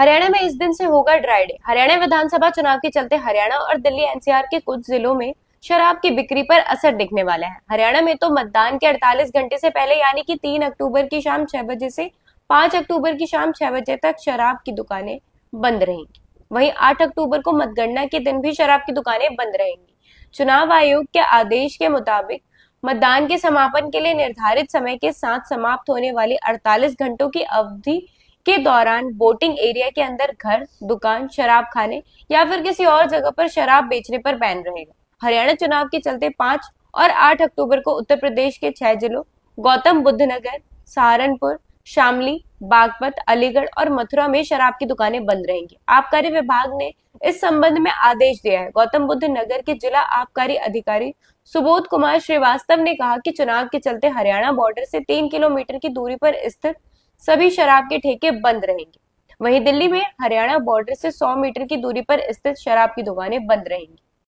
हरियाणा में इस दिन से होगा ड्राई डे हरियाणा विधानसभा चुनाव के चलते हरियाणा और दिल्ली एनसीआर के कुछ जिलों में शराब की बिक्री पर असर दिखने वाला है हरियाणा में तो मतदान के 48 घंटे से पहले यानी कि 3 अक्टूबर की शाम 6 बजे से 5 अक्टूबर की शाम 6 बजे तक शराब की दुकानें बंद रहेंगी वहीं 8 अक्टूबर को मतगणना के दिन भी शराब की दुकानें बंद रहेंगी चुनाव आयोग के आदेश के मुताबिक मतदान के समापन के लिए निर्धारित समय के साथ समाप्त होने वाली 48 घंटों की अवधि के दौरान बोटिंग एरिया के अंदर घर दुकान शराब खाने या फिर किसी और जगह पर शराब बेचने पर बैन रहेगा हरियाणा चुनाव के चलते पांच और आठ अक्टूबर को उत्तर प्रदेश के छह जिलों गौतम बुद्ध नगर सहारनपुर शामली बागपत अलीगढ़ और मथुरा में शराब की दुकानें बंद रहेंगी आबकारी विभाग ने इस संबंध में आदेश दिया है गौतम बुद्ध नगर के जिला आबकारी अधिकारी सुबोध कुमार श्रीवास्तव ने कहा कि चुनाव के चलते हरियाणा बॉर्डर से तीन किलोमीटर की दूरी पर स्थित सभी शराब के ठेके बंद रहेंगे वहीं दिल्ली में हरियाणा बॉर्डर से 100 मीटर की दूरी पर स्थित शराब की दुकानें बंद रहेंगी